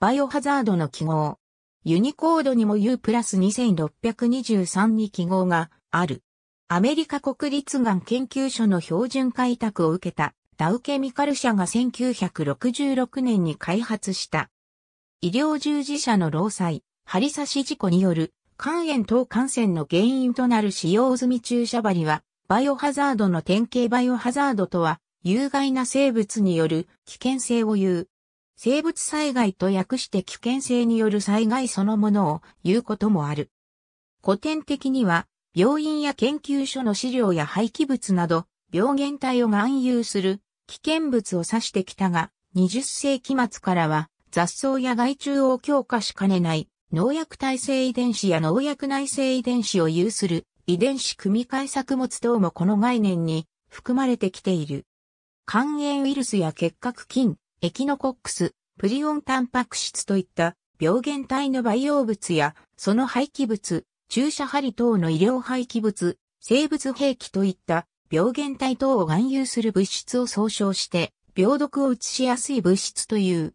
バイオハザードの記号。ユニコードにも U プラス2623に記号がある。アメリカ国立がん研究所の標準開拓を受けたダウケミカル社が1966年に開発した。医療従事者の労災、針刺し事故による肝炎等感染の原因となる使用済み注射針は、バイオハザードの典型バイオハザードとは、有害な生物による危険性を言う。生物災害と訳して危険性による災害そのものを言うこともある。古典的には、病院や研究所の資料や廃棄物など、病原体を含有する危険物を指してきたが、20世紀末からは雑草や害虫を強化しかねない農薬耐性遺伝子や農薬内性遺伝子を有する遺伝子組み換え作物等もこの概念に含まれてきている。肝炎ウイルスや結核菌、エキノコックス、プリオンタンパク質といった病原体の培養物やその廃棄物、注射針等の医療廃棄物、生物兵器といった病原体等を含有する物質を総称して病毒を移しやすい物質という。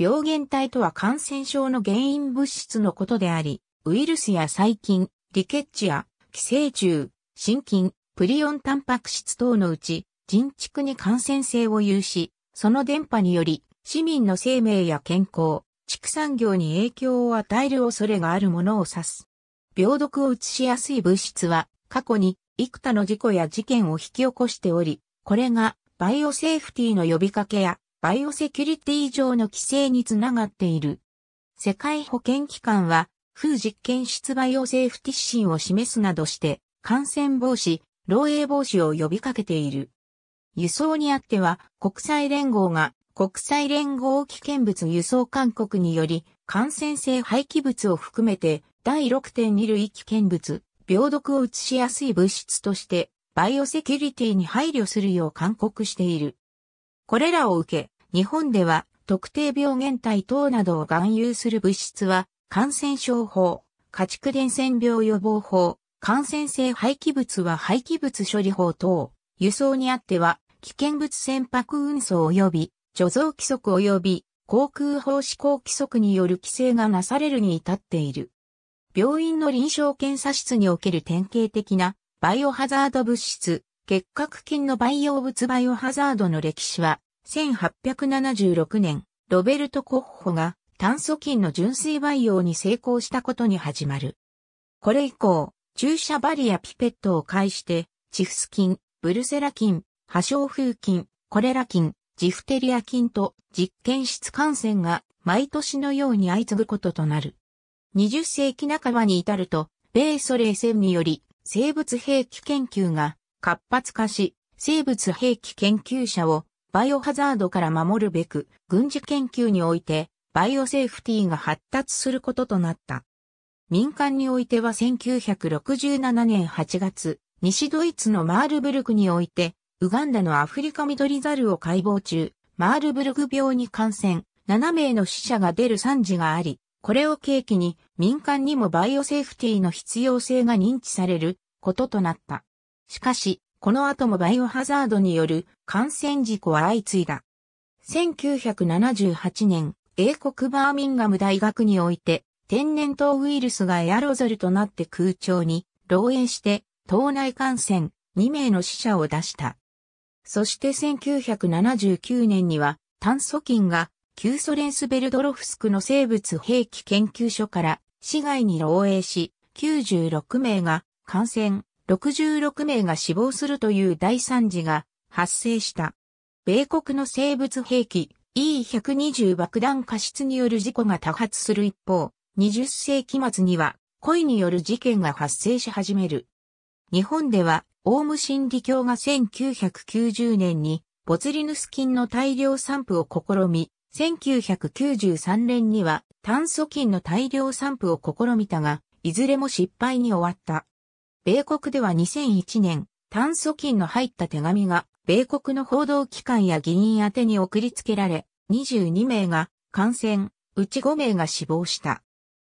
病原体とは感染症の原因物質のことであり、ウイルスや細菌、リケッチや寄生虫、心筋、プリオンタンパク質等のうち、人畜に感染性を有し、その電波により、市民の生命や健康、畜産業に影響を与える恐れがあるものを指す。病毒を移しやすい物質は、過去に幾多の事故や事件を引き起こしており、これがバイオセーフティーの呼びかけやバイオセキュリティ上の規制につながっている。世界保健機関は、風実験室バイオセーフティ指針を示すなどして、感染防止、漏洩防止を呼びかけている。輸送にあっては、国際連合が国際連合危険物輸送勧告により、感染性廃棄物を含めて、第6.2類危険物、病毒を移しやすい物質として、バイオセキュリティに配慮するよう勧告している。これらを受け、日本では、特定病原体等などを含有する物質は、感染症法、家畜伝染病予防法、感染性廃棄物は廃棄物処理法等、輸送にあっては、危険物船舶運送及び貯蔵規則及び航空法施行規則による規制がなされるに至っている。病院の臨床検査室における典型的なバイオハザード物質、結核菌の培養物バイオハザードの歴史は、1876年、ロベルト・コッホが炭素菌の純粋培養に成功したことに始まる。これ以降、注射バリやピペットを介して、チフス菌、ブルセラ菌、破傷風菌、コレラ菌、ジフテリア菌と実験室感染が毎年のように相次ぐこととなる。20世紀半ばに至ると、米ソ冷戦により生物兵器研究が活発化し、生物兵器研究者をバイオハザードから守るべく軍事研究においてバイオセーフティーが発達することとなった。民間においては1967年8月、西ドイツのマールブルクにおいてウガンダのアフリカ緑ザルを解剖中、マールブルグ病に感染、7名の死者が出る惨事があり、これを契機に民間にもバイオセーフティの必要性が認知されることとなった。しかし、この後もバイオハザードによる感染事故は相次いだ。1978年、英国バーミンガム大学において、天然痘ウイルスがエアロゾルとなって空調に漏洩して、島内感染2名の死者を出した。そして1979年には炭疽菌が旧ソ連スベルドロフスクの生物兵器研究所から市外に漏洩し、96名が感染、66名が死亡するという大惨事が発生した。米国の生物兵器 E120 爆弾過失による事故が多発する一方、20世紀末には恋による事件が発生し始める。日本ではオウム真理教が1990年にボツリヌス菌の大量散布を試み、1993年には炭素菌の大量散布を試みたが、いずれも失敗に終わった。米国では2001年、炭素菌の入った手紙が、米国の報道機関や議員宛に送りつけられ、22名が感染、うち5名が死亡した。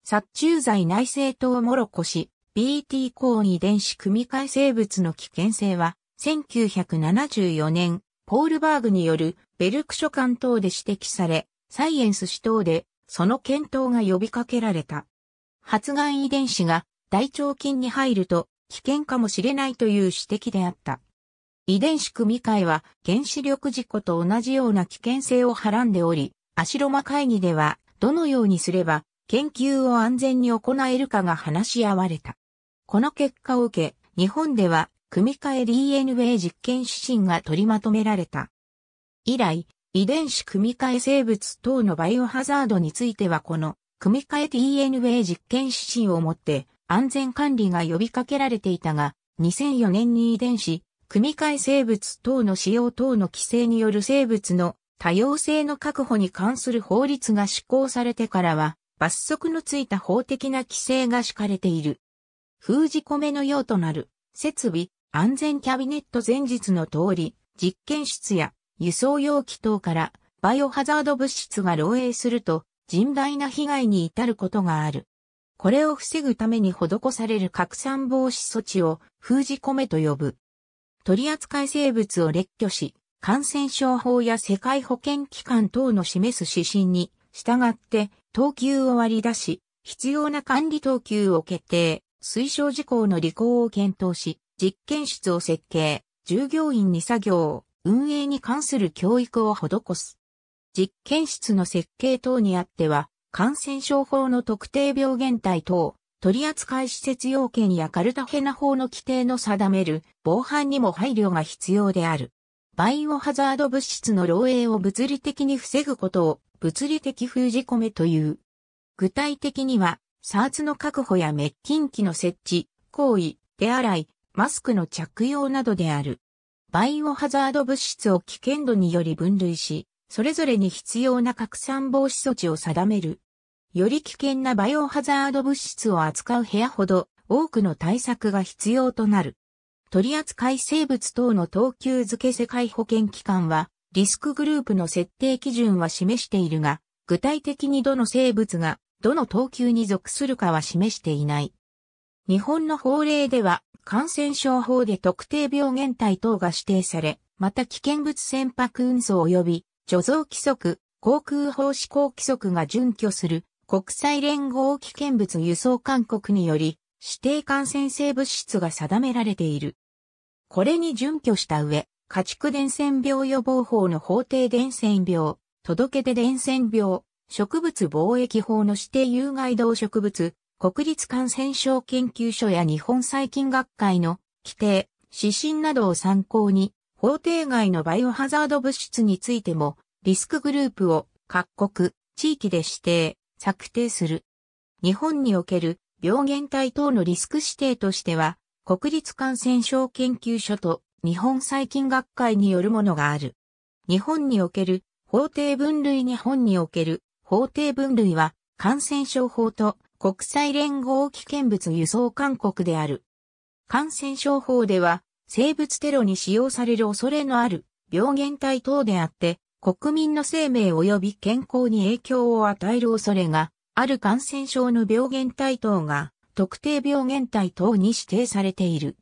殺虫剤内政党もろこ氏、BT 抗遺伝子組み換え生物の危険性は、1974年、ポールバーグによるベルク書簡等で指摘され、サイエンス誌等で、その検討が呼びかけられた。発がん遺伝子が大腸菌に入ると危険かもしれないという指摘であった。遺伝子組み換えは原子力事故と同じような危険性をはらんでおり、アシロマ会議ではどのようにすれば研究を安全に行えるかが話し合われた。この結果を受け、日本では、組み換え DNA 実験指針が取りまとめられた。以来、遺伝子組み換え生物等のバイオハザードについてはこの組み換え DNA 実験指針をもって安全管理が呼びかけられていたが、2004年に遺伝子、組み換え生物等の使用等の規制による生物の多様性の確保に関する法律が施行されてからは、罰則のついた法的な規制が敷かれている。封じ込めのようとなる設備、安全キャビネット前日の通り、実験室や輸送容器等からバイオハザード物質が漏洩すると甚大な被害に至ることがある。これを防ぐために施される拡散防止措置を封じ込めと呼ぶ。取扱生物を列挙し、感染症法や世界保健機関等の示す指針に従って等級を割り出し、必要な管理等級を決定、推奨事項の履行を検討し、実験室を設計、従業員に作業、運営に関する教育を施す。実験室の設計等にあっては、感染症法の特定病原体等、取扱施設要件やカルタヘナ法の規定の定める防犯にも配慮が必要である。バイオハザード物質の漏洩を物理的に防ぐことを物理的封じ込めという。具体的にはサーツの確保や滅菌機の設置、行為、手洗い、マスクの着用などである。バイオハザード物質を危険度により分類し、それぞれに必要な拡散防止措置を定める。より危険なバイオハザード物質を扱う部屋ほど多くの対策が必要となる。取扱生物等の等級付け世界保健機関は、リスクグループの設定基準は示しているが、具体的にどの生物がどの等級に属するかは示していない。日本の法令では、感染症法で特定病原体等が指定され、また危険物船舶運送及び、貯蔵規則、航空法施行規則が準拠する国際連合危険物輸送勧告により、指定感染性物質が定められている。これに準拠した上、家畜伝染病予防法の法定伝染病、届け出伝染病、植物防疫法の指定有害動植物、国立感染症研究所や日本細菌学会の規定、指針などを参考に、法定外のバイオハザード物質についても、リスクグループを各国、地域で指定、策定する。日本における病原体等のリスク指定としては、国立感染症研究所と日本細菌学会によるものがある。日本における法定分類日本における法定分類は感染症法と国際連合危険物輸送勧告である。感染症法では生物テロに使用される恐れのある病原体等であって国民の生命及び健康に影響を与える恐れがある感染症の病原体等が特定病原体等に指定されている。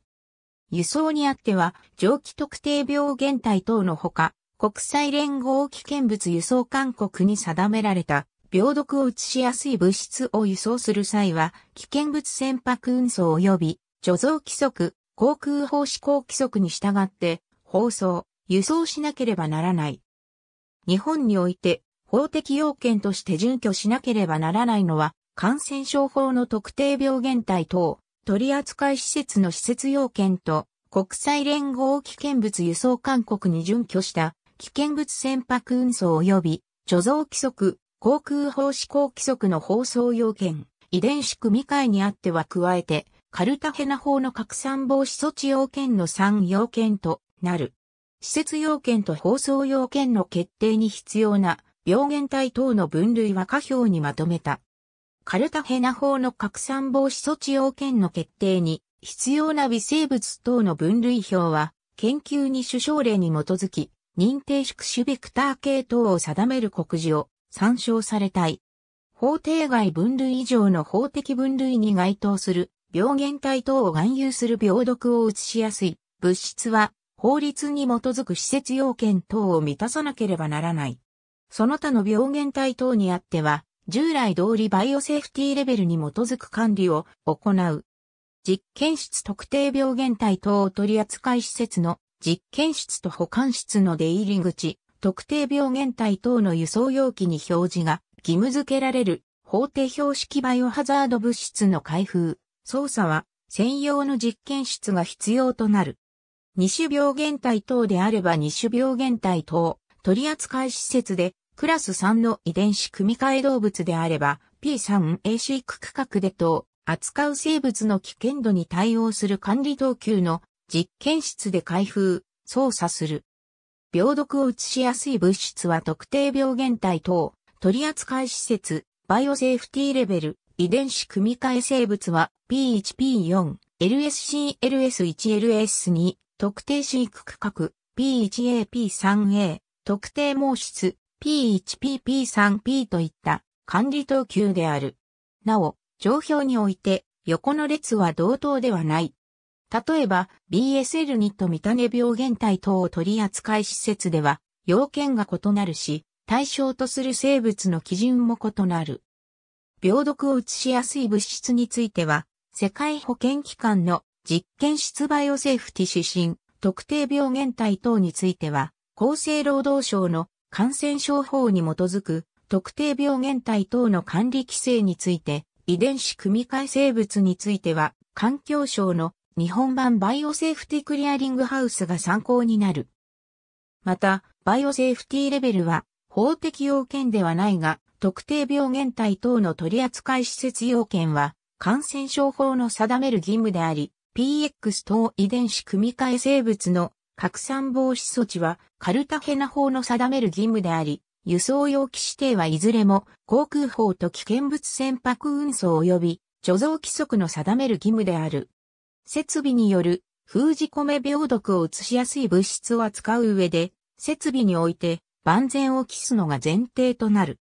輸送にあっては、蒸気特定病原体等のほか、国際連合危険物輸送勧告に定められた、病毒を移しやすい物質を輸送する際は、危険物船舶運送及び、貯蔵規則、航空法施行規則に従って、放送、輸送しなければならない。日本において、法的要件として準拠しなければならないのは、感染症法の特定病原体等、取扱施設の施設要件と、国際連合危険物輸送勧告に準拠した危険物船舶運送及び、貯蔵規則、航空法施行規則の放送要件、遺伝子組み換えにあっては加えて、カルタヘナ法の拡散防止措置要件の3要件となる。施設要件と放送要件の決定に必要な病原体等の分類は下表にまとめた。カルタヘナ法の拡散防止措置要件の決定に必要な微生物等の分類表は研究に主奨例に基づき認定宿主ベクター系統を定める告示を参照されたい。法定外分類以上の法的分類に該当する病原体等を含有する病毒を移しやすい物質は法律に基づく施設要件等を満たさなければならない。その他の病原体等にあっては従来通りバイオセーフティーレベルに基づく管理を行う。実験室特定病原体等を取り扱い施設の実験室と保管室の出入り口、特定病原体等の輸送容器に表示が義務付けられる法定標識バイオハザード物質の開封、操作は専用の実験室が必要となる。二種病原体等であれば二種病原体等、取扱施設でクラス3の遺伝子組み換え動物であれば P3AC 区画で等、扱う生物の危険度に対応する管理等級の実験室で開封、操作する。病毒を移しやすい物質は特定病原体等、取扱施設、バイオセーフティレベル、遺伝子組み換え生物は P1P4、LSC、LS1、LS2、特定飼育区画、P1A、P3A、特定毛質、P1P、P3P といった管理等級である。なお、状況において、横の列は同等ではない。例えば BSL2 と見種病原体等を取り扱い施設では要件が異なるし、対象とする生物の基準も異なる。病毒を移しやすい物質については、世界保健機関の実験室バイオセーフティ指針、特定病原体等については、厚生労働省の感染症法に基づく特定病原体等の管理規制について、遺伝子組み換え生物については、環境省の日本版バイオセーフティクリアリングハウスが参考になる。また、バイオセーフティレベルは、法的要件ではないが、特定病原体等の取扱施設要件は、感染症法の定める義務であり、PX 等遺伝子組み換え生物の拡散防止措置は、カルタヘナ法の定める義務であり、輸送容器指定はいずれも航空法と危険物船舶運送及び貯蔵規則の定める義務である。設備による封じ込め病毒を移しやすい物質を扱う上で、設備において万全を期すのが前提となる。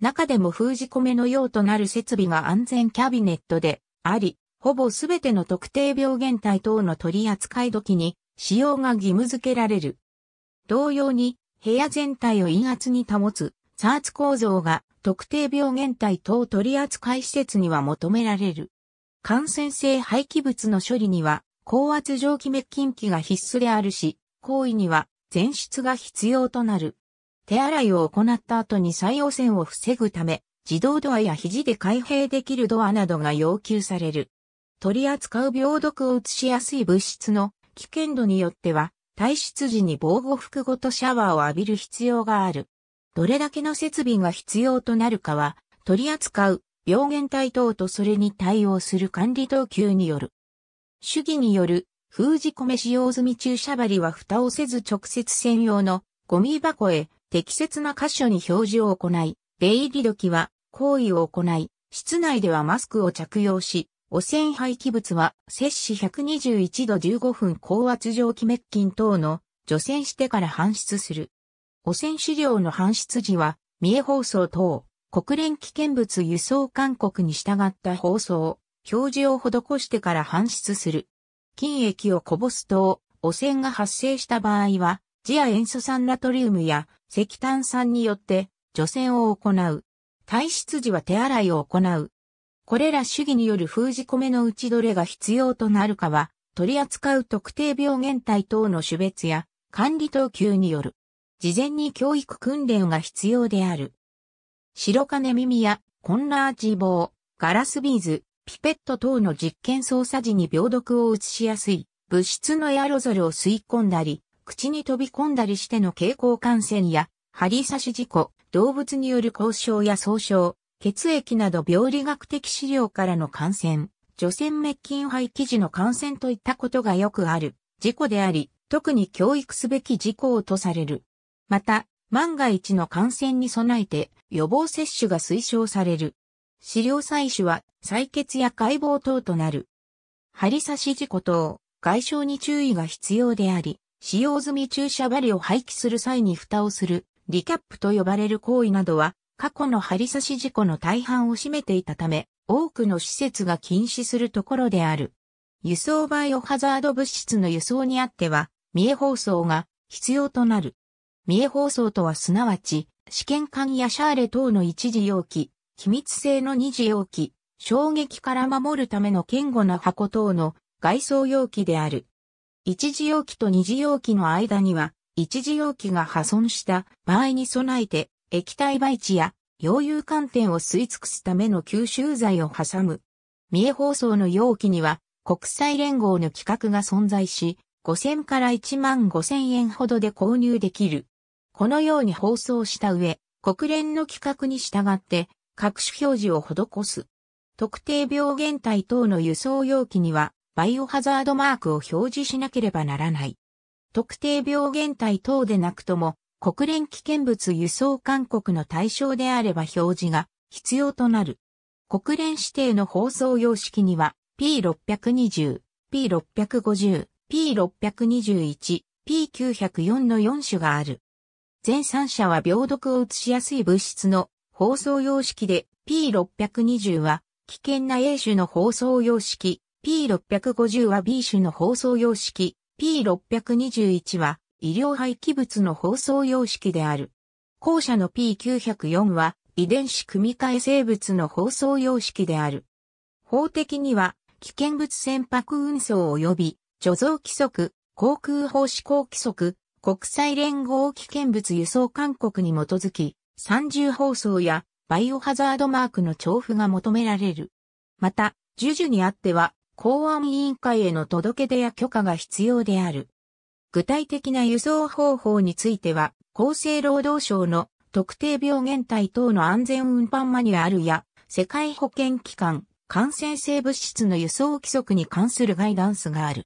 中でも封じ込めの用となる設備が安全キャビネットであり、ほぼすべての特定病原体等の取扱い時に使用が義務付けられる。同様に、部屋全体を陰圧に保つ、サーツ構造が特定病原体等取扱施設には求められる。感染性廃棄物の処理には、高圧蒸気滅菌機が必須であるし、行為には全出が必要となる。手洗いを行った後に再汚染を防ぐため、自動ドアや肘で開閉できるドアなどが要求される。取り扱う病毒を移しやすい物質の危険度によっては、退出時に防護服ごとシャワーを浴びる必要がある。どれだけの設備が必要となるかは、取り扱う病原体等とそれに対応する管理等級による。主義による封じ込め使用済み注射針は蓋をせず直接専用のゴミ箱へ適切な箇所に表示を行い、出入り時は行為を行い、室内ではマスクを着用し、汚染廃棄物は摂氏121度15分高圧蒸気滅菌等の除染してから搬出する。汚染資料の搬出時は、三重放送等、国連危険物輸送勧告に従った放送、表示を施してから搬出する。金液をこぼすと、汚染が発生した場合は、次亜塩素酸ナトリウムや石炭酸によって除染を行う。退出時は手洗いを行う。これら主義による封じ込めのうちどれが必要となるかは、取り扱う特定病原体等の種別や管理等級による。事前に教育訓練が必要である。白金耳やコンラージ棒、ガラスビーズ、ピペット等の実験操作時に病毒を移しやすい物質のエアロゾルを吸い込んだり、口に飛び込んだりしての蛍光感染や、針刺し事故、動物による交渉や損傷、血液など病理学的資料からの感染、除染滅菌肺生地の感染といったことがよくある事故であり、特に教育すべき事項とされる。また、万が一の感染に備えて、予防接種が推奨される。資料採取は採血や解剖等となる。針刺し事故等、外傷に注意が必要であり、使用済み注射針を廃棄する際に蓋をする、リキャップと呼ばれる行為などは、過去の針刺し事故の大半を占めていたため、多くの施設が禁止するところである。輸送バイオハザード物質の輸送にあっては、三重放送が必要となる。三重放送とはすなわち、試験管やシャーレ等の一時容器、機密性の二次容器、衝撃から守るための堅固な箱等の外装容器である。一次容器と二次容器の間には、一次容器が破損した場合に備えて、液体培地や溶融寒天を吸い尽くすための吸収剤を挟む。三重放送の容器には、国際連合の規格が存在し、5000から1万5000円ほどで購入できる。このように放送した上、国連の規格に従って各種表示を施す。特定病原体等の輸送容器にはバイオハザードマークを表示しなければならない。特定病原体等でなくとも国連危険物輸送勧告の対象であれば表示が必要となる。国連指定の放送様式には P620、P650、P621、P904 の4種がある。全3社は病毒を移しやすい物質の包装様式で P620 は危険な A 種の包装様式、P650 は B 種の包装様式、P621 は医療廃棄物の包装様式である。後者の P904 は遺伝子組み換え生物の包装様式である。法的には危険物船舶運送及び貯蔵規則、航空法施行規則、国際連合危険物輸送勧告に基づき、三重放送やバイオハザードマークの調布が求められる。また、授受にあっては、公安委員会への届け出や許可が必要である。具体的な輸送方法については、厚生労働省の特定病原体等の安全運搬マニュアルや、世界保健機関、感染性物質の輸送規則に関するガイダンスがある。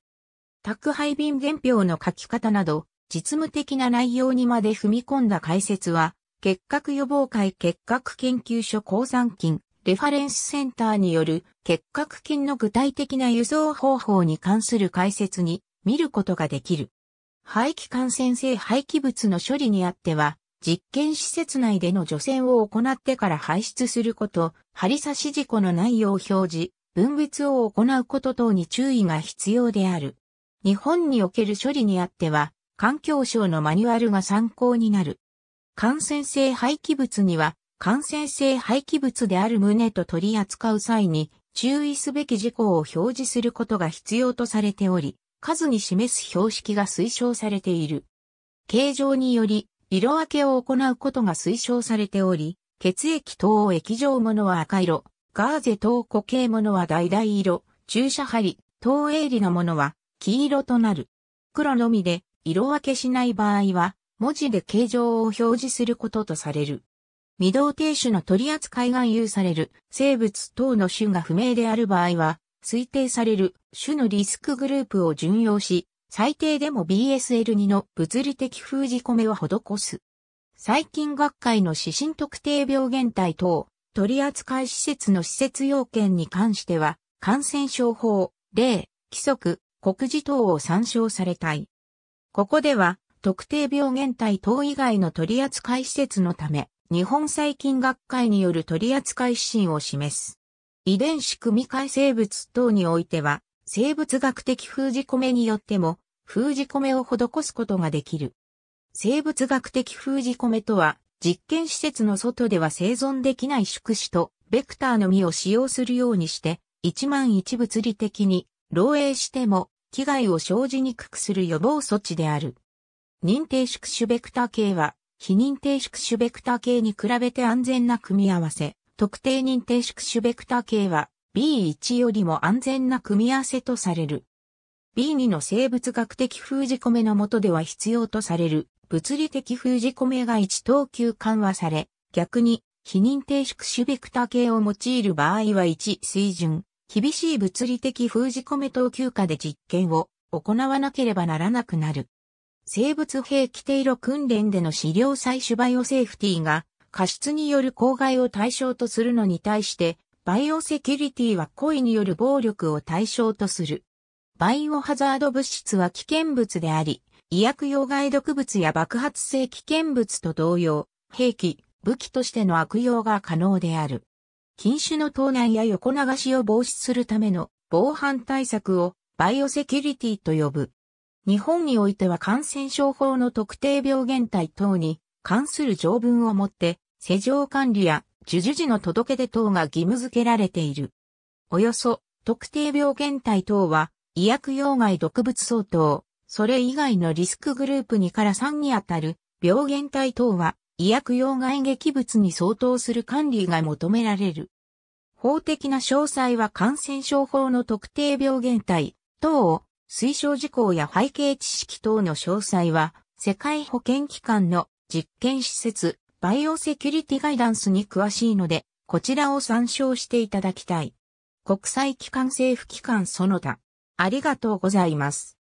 宅配便原票の書き方など、実務的な内容にまで踏み込んだ解説は、結核予防会結核研究所鉱山菌レファレンスセンターによる結核菌の具体的な輸送方法に関する解説に見ることができる。廃棄感染性廃棄物の処理にあっては、実験施設内での除染を行ってから排出すること、針刺し事故の内容を表示、分別を行うこと等に注意が必要である。日本における処理にあっては、環境省のマニュアルが参考になる。感染性廃棄物には、感染性廃棄物である旨と取り扱う際に、注意すべき事項を表示することが必要とされており、数に示す標識が推奨されている。形状により、色分けを行うことが推奨されており、血液等液状物は赤色、ガーゼ等固形物は橙色、注射針、等鋭理のものは黄色となる。黒のみで色分けしない場合は、文字で形状を表示することとされる。未同定種の取り扱いが有される生物等の種が不明である場合は、推定される種のリスクグループを順用し、最低でも BSL2 の物理的封じ込めを施す。細菌学会の指針特定病原体等、取扱施設の施設要件に関しては、感染症法、例、規則、告示等を参照されたい。ここでは、特定病原体等以外の取扱施設のため、日本細菌学会による取扱指針を示す。遺伝子組み換え生物等においては、生物学的封じ込めによっても、封じ込めを施すことができる。生物学的封じ込めとは、実験施設の外では生存できない宿主とベクターのみを使用するようにして、一万一物理的に漏洩しても危害を生じにくくする予防措置である。認定宿主ベクター系は、非認定宿主ベクター系に比べて安全な組み合わせ。特定認定宿主ベクター系は B1 よりも安全な組み合わせとされる。B2 の生物学的封じ込めの下では必要とされる物理的封じ込めが1等級緩和され、逆に非認定宿主ベクター系を用いる場合は1水準、厳しい物理的封じ込め等級下で実験を行わなければならなくなる。生物兵器定路訓練での資料採取バイオセーフティーが過失による公害を対象とするのに対して、バイオセキュリティは故意による暴力を対象とする。バイオハザード物質は危険物であり、医薬用害毒物や爆発性危険物と同様、兵器、武器としての悪用が可能である。禁酒の盗難や横流しを防止するための防犯対策をバイオセキュリティと呼ぶ。日本においては感染症法の特定病原体等に関する条文をもって、施錠管理や授受時の届け出等が義務付けられている。およそ特定病原体等は医薬用外毒物相当、それ以外のリスクグループ2から3にあたる病原体等は医薬用外劇物に相当する管理が求められる。法的な詳細は感染症法の特定病原体等を推奨事項や背景知識等の詳細は世界保健機関の実験施設バイオセキュリティガイダンスに詳しいのでこちらを参照していただきたい。国際機関政府機関その他ありがとうございます。